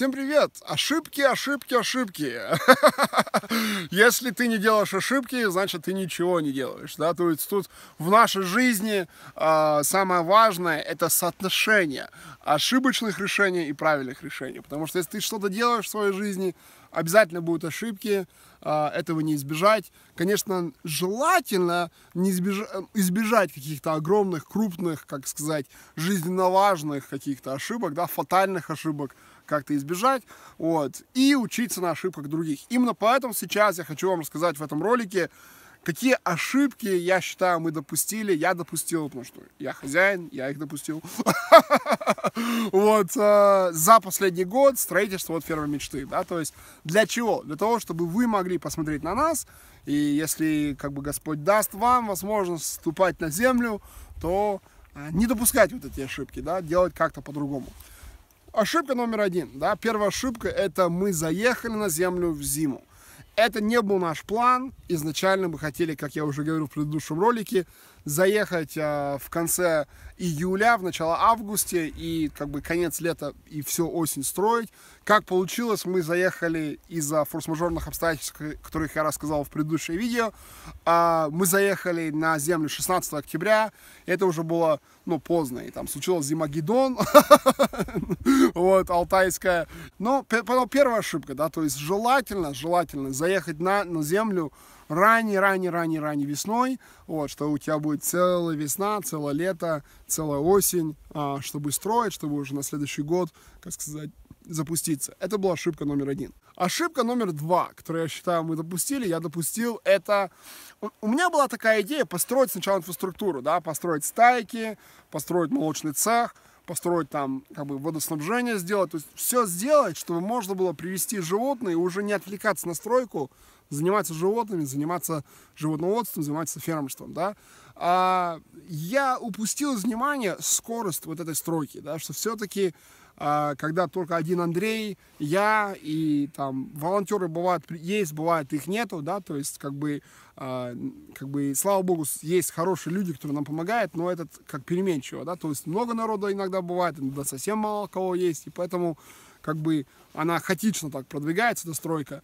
Всем привет! Ошибки, ошибки, ошибки. Если ты не делаешь ошибки, значит ты ничего не делаешь. Да? То есть тут в нашей жизни э, самое важное это соотношение ошибочных решений и правильных решений. Потому что если ты что-то делаешь в своей жизни, обязательно будут ошибки, э, этого не избежать. Конечно, желательно не избеж... избежать каких-то огромных, крупных, как сказать, жизненно важных каких-то ошибок, да, фатальных ошибок как-то избежать, вот, и учиться на ошибках других. Именно поэтому сейчас я хочу вам рассказать в этом ролике, какие ошибки, я считаю, мы допустили, я допустил, потому что я хозяин, я их допустил, вот, э, за последний год строительство вот фермы мечты, да, то есть для чего? Для того, чтобы вы могли посмотреть на нас, и если, как бы, Господь даст вам возможность вступать на землю, то э, не допускать вот эти ошибки, да, делать как-то по-другому. Ошибка номер один, да, первая ошибка это мы заехали на землю в зиму. Это не был наш план. Изначально мы хотели, как я уже говорил в предыдущем ролике, заехать э, в конце июля, в начало августа и как бы конец лета и все осень строить. Как получилось, мы заехали из-за форс-мажорных обстоятельств, которых я рассказал в предыдущее видео. Э, мы заехали на землю 16 октября. Это уже было, ну, поздно. И там случилось зимагеддон. вот, алтайская. Но ну, потом первая ошибка, да, то есть желательно, желательно заехать на, на землю ранней, ранней, ранней, ранней весной, вот, что у тебя будет целая весна, целое лето, целая осень, а, чтобы строить, чтобы уже на следующий год, как сказать, запуститься. Это была ошибка номер один. Ошибка номер два, которую я считаю мы допустили, я допустил, это... У меня была такая идея построить сначала инфраструктуру, да, построить стайки, построить молочный цех – построить там как бы водоснабжение сделать, то есть все сделать, чтобы можно было привести животные уже не отвлекаться на стройку, заниматься животными, заниматься животноводством, заниматься фермерством, да а, я упустил внимание внимания скорость вот этой стройки, да, что все-таки а, когда только один Андрей, я и там волонтеры бывают, есть, бывает, их нету, да, то есть как бы, а, как бы, слава богу, есть хорошие люди, которые нам помогают, но этот как переменчиво, да, то есть много народа иногда бывает, иногда совсем мало кого есть, и поэтому как бы она хаотично так продвигается, эта стройка.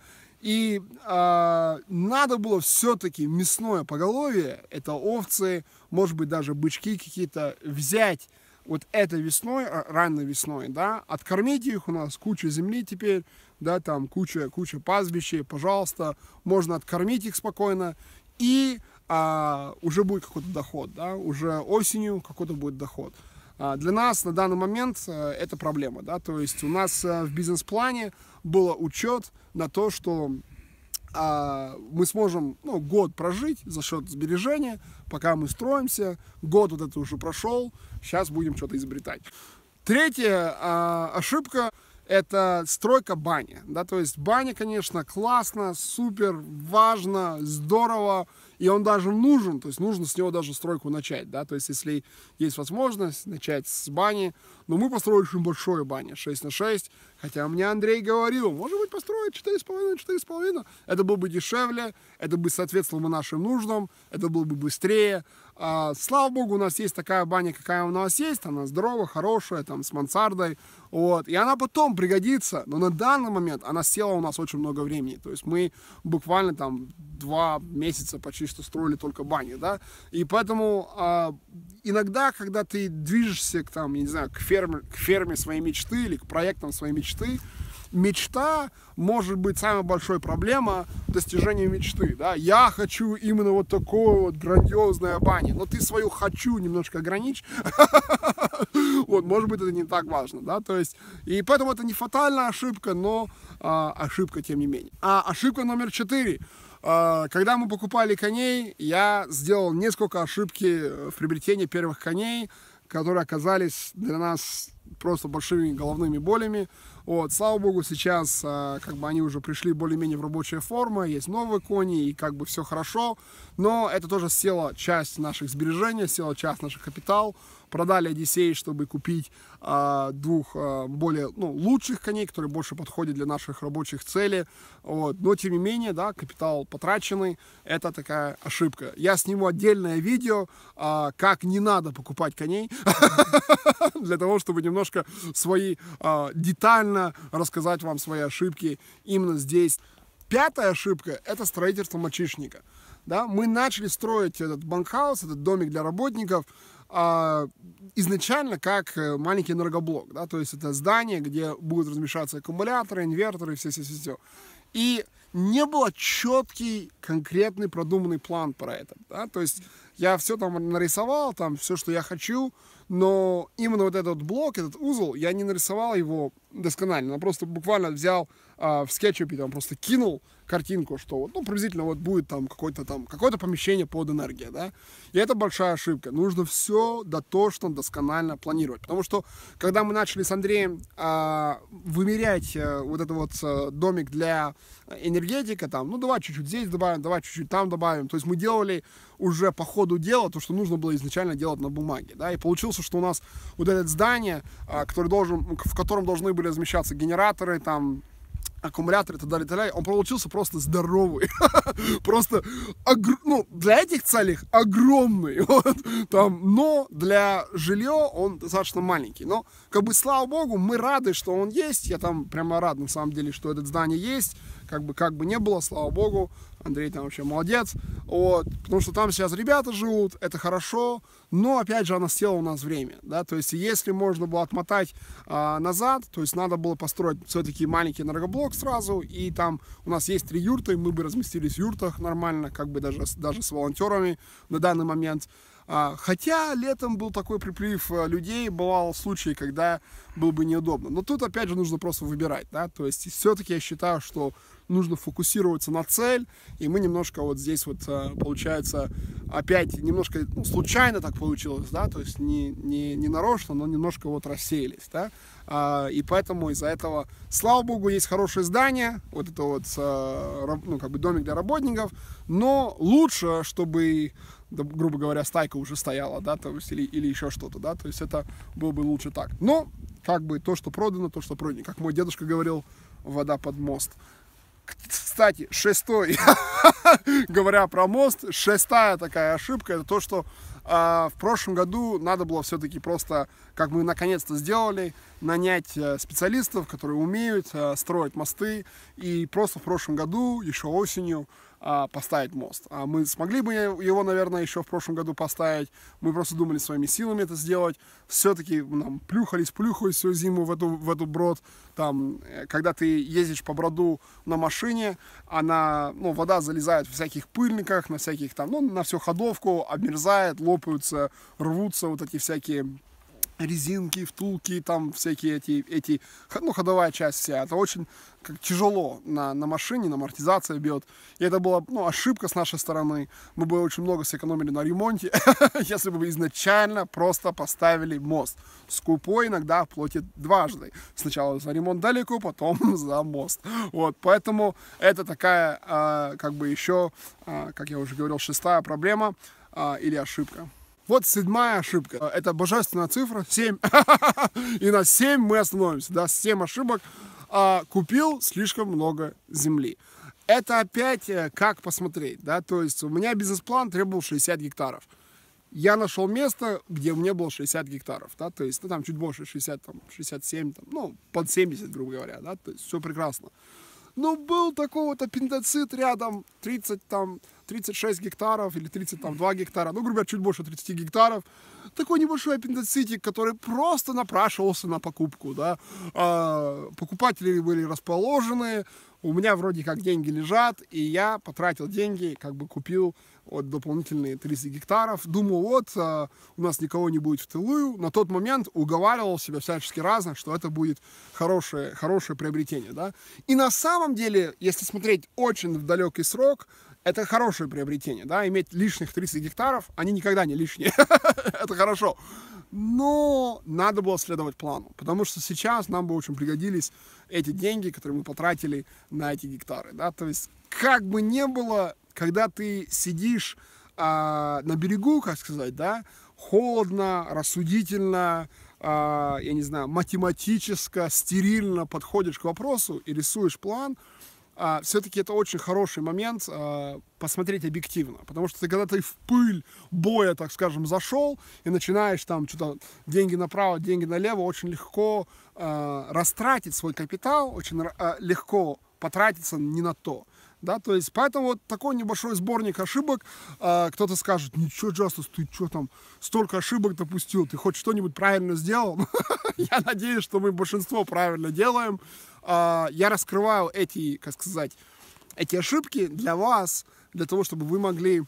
И э, надо было все-таки мясное поголовье, это овцы, может быть даже бычки какие-то, взять вот этой весной, а, ранней весной, да, откормить их, у нас куча земли теперь, да, там куча, куча пастбищей, пожалуйста, можно откормить их спокойно, и а, уже будет какой-то доход, да, уже осенью какой-то будет доход. А, для нас на данный момент э, это проблема, да, то есть у нас э, в бизнес-плане был учет на то, что а, мы сможем ну, год прожить за счет сбережения, пока мы строимся, год вот это уже прошел, сейчас будем что-то изобретать. Третья а, ошибка это стройка бани, да, то есть баня, конечно, классно, супер, важно, здорово, и он даже нужен, то есть нужно с него даже стройку начать, да, то есть если есть возможность начать с бани, но мы построили очень большую баню 6 на 6, хотя мне Андрей говорил, может быть построить 4,5 на 4,5, это было бы дешевле, это бы соответствовало нашим нуждам, это было бы быстрее, а, слава богу, у нас есть такая баня, какая у нас есть, она здоровая, хорошая, там, с мансардой, вот, и она потом пригодится, но на данный момент она села у нас очень много времени, то есть мы буквально там два месяца почти что строили только бани, да, и поэтому а, иногда, когда ты движешься к, там, я не знаю, к ферме, к ферме своей мечты или к проектам своей мечты, мечта может быть самая большая проблема достижения мечты. Да? Я хочу именно вот такое вот грандиозное баня. Но ты свою хочу немножко ограничь. Вот, может быть, это не так важно, да, то есть, и поэтому это не фатальная ошибка, но а, ошибка, тем не менее. А ошибка номер четыре. А, когда мы покупали коней, я сделал несколько ошибки в приобретении первых коней которые оказались для нас просто большими головными болями. Вот, слава богу, сейчас а, как бы они уже пришли более-менее в рабочую форму, есть новые кони и как бы все хорошо, но это тоже села часть наших сбережений, села часть наших капитал, продали Одиссей, чтобы купить а, двух а, более ну, лучших коней, которые больше подходят для наших рабочих целей. Вот. Но тем не менее, да, капитал потраченный, это такая ошибка. Я сниму отдельное видео, а, как не надо покупать коней, для того, чтобы немножко свои а, детально рассказать вам свои ошибки именно здесь. Пятая ошибка – это строительство мальчишника. Да? Мы начали строить этот банкхаус, этот домик для работников, а, изначально как э, маленький энергоблок, да, то есть это здание, где будут размещаться аккумуляторы, инверторы, все, все, все, все. И не было четкий, конкретный, продуманный план про это, да, то есть я все там нарисовал, там все, что я хочу, но именно вот этот блок, этот узел, я не нарисовал его досконально. Я просто буквально взял э, в скетчупе, там просто кинул картинку, что ну, приблизительно вот будет там какое-то там, какое-то помещение под энергию, да. И это большая ошибка. Нужно все дотошно, досконально планировать. Потому что, когда мы начали с Андреем э, вымерять э, вот этот вот э, домик для энергетика, там, ну, давай чуть-чуть здесь добавим, давай чуть-чуть там добавим. То есть мы делали уже по ходу ходу дела то, что нужно было изначально делать на бумаге. Да? И получился, что у нас вот это здание, а, который должен, в котором должны были размещаться генераторы, там, аккумуляторы и так далее, и так далее, он получился просто здоровый. просто, ну, для этих целей огромный. Вот, там, но для жилья он достаточно маленький. Но, как бы, слава богу, мы рады, что он есть. Я там прямо рад, на самом деле, что это здание есть. Как бы, как бы не было, слава богу, Андрей там вообще молодец. Вот, потому что там сейчас ребята живут, это хорошо, но опять же она съела у нас время, да, то есть если можно было отмотать а, назад, то есть надо было построить все-таки маленький энергоблок сразу, и там у нас есть три юрты, мы бы разместились в юртах нормально, как бы даже, даже с волонтерами на данный момент. А, хотя летом был такой приплив а, людей, бывал случай, когда было бы неудобно. Но тут, опять же, нужно просто выбирать, да, то есть все-таки я считаю, что нужно фокусироваться на цель, и мы немножко вот здесь вот, э, получается, опять немножко ну, случайно так получилось, да, то есть не, не, не нарочно, но немножко вот рассеялись, да, а, и поэтому из-за этого, слава богу, есть хорошее здание, вот это вот, э, ну, как бы домик для работников, но лучше, чтобы грубо говоря, стайка уже стояла, да, то есть, или, или еще что-то, да, то есть это было бы лучше так. Но как бы то, что продано, то, что продано. Как мой дедушка говорил, вода под мост. Кстати, шестой, говоря про мост, шестая такая ошибка, это то, что э, в прошлом году надо было все-таки просто, как мы наконец-то сделали, нанять э, специалистов, которые умеют э, строить мосты. И просто в прошлом году, еще осенью, а, поставить мост. А мы смогли бы его, наверное, еще в прошлом году поставить. Мы просто думали своими силами это сделать. Все-таки нам плюхались, плюхались всю зиму в эту, в эту брод. Там, э, когда ты ездишь по броду на машине, она, ну, вода залезает в всяких пыльниках, на всяких там, ну, на всю ходовку, обмерзает, лопаются, рвутся вот эти всякие резинки, втулки, там всякие эти, эти ну, ходовая часть вся. Это очень как, тяжело на, на машине, на амортизация бьет. И это была ну, ошибка с нашей стороны. Мы бы очень много сэкономили на ремонте, если бы изначально просто поставили мост. Скупой иногда платит дважды. Сначала за ремонт далеко, потом за мост. Вот, поэтому это такая, э, как бы еще, э, а, как я уже говорил, шестая проблема э, или ошибка. Вот седьмая ошибка. Э, это божественная цифра, 7. И на 7 мы остановимся, да, 7 ошибок. А, купил слишком много земли. Это опять э, как посмотреть, да, то есть у меня бизнес-план требовал 60 гектаров. Я нашел место, где у меня было 60 гектаров, да, то есть, ну, там чуть больше, 60, там, 67, там, ну, под 70, грубо говоря, да, то есть все прекрасно ну, был такого-то пендоцит рядом, 30 там, 36 гектаров или 32 гектара, ну, грубо говоря, чуть больше 30 гектаров, такой небольшой аппендицитик, который просто напрашивался на покупку, да. А, покупатели были расположены, у меня вроде как деньги лежат, и я потратил деньги, как бы купил вот дополнительные 30 гектаров. Думал, вот, э, у нас никого не будет в Тылую. На тот момент уговаривал себя всячески разно, что это будет хорошее, хорошее приобретение, да. И на самом деле, если смотреть очень в далекий срок, это хорошее приобретение, да, иметь лишних 30 гектаров, они никогда не лишние, это хорошо но надо было следовать плану, потому что сейчас нам бы очень пригодились эти деньги, которые мы потратили на эти гектары. Да? То есть, как бы не было, когда ты сидишь а, на берегу, как сказать, да, холодно, рассудительно, а, я не знаю, математически, стерильно подходишь к вопросу и рисуешь план, а, все-таки это очень хороший момент а, посмотреть объективно. Потому что ты, когда ты в пыль боя, так скажем, зашел и начинаешь там что-то деньги направо, деньги налево, очень легко а, растратить свой капитал, очень а, легко потратиться не на то. Да, то есть, поэтому вот такой небольшой сборник ошибок. А, кто-то скажет, ничего, Джастус, ты что там, столько ошибок допустил, ты хоть что-нибудь правильно сделал? Я надеюсь, что мы большинство правильно делаем. А, я раскрываю эти, как сказать, эти ошибки для вас, для того, чтобы вы могли,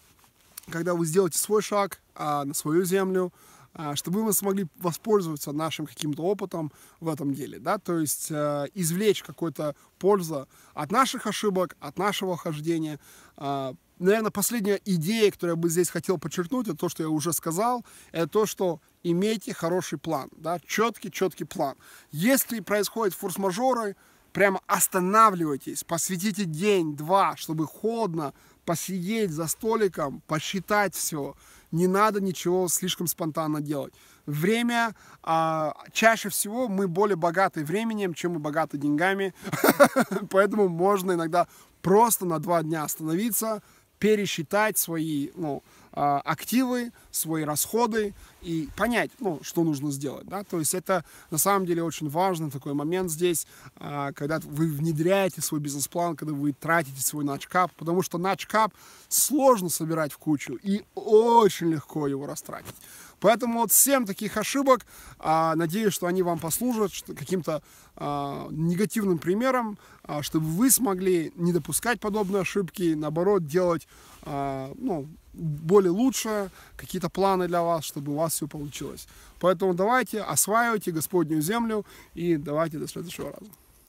когда вы сделаете свой шаг э, на свою землю, э, чтобы вы смогли воспользоваться нашим каким-то опытом в этом деле, да, то есть э, извлечь какую-то пользу от наших ошибок, от нашего хождения, э, наверное, последняя идея, которую я бы здесь хотел подчеркнуть, это то, что я уже сказал, это то, что имейте хороший план, да, четкий-четкий план. Если происходит форс-мажоры, прямо останавливайтесь, посвятите день-два, чтобы холодно посидеть за столиком, посчитать все. Не надо ничего слишком спонтанно делать. Время, а, чаще всего мы более богаты временем, чем мы богаты деньгами, поэтому можно иногда просто на два дня остановиться, пересчитать свои ну, а, активы, свои расходы и понять, ну, что нужно сделать, да, то есть это на самом деле очень важный такой момент здесь, а, когда вы внедряете свой бизнес-план, когда вы тратите свой начкап, потому что начкап сложно собирать в кучу и очень легко его растратить. Поэтому вот всем таких ошибок, а, надеюсь, что они вам послужат каким-то негативным примером, чтобы вы смогли не допускать подобные ошибки, наоборот, делать, ну, более лучшее, какие-то планы для вас, чтобы у вас все получилось. Поэтому давайте осваивайте Господнюю землю и давайте до следующего раза.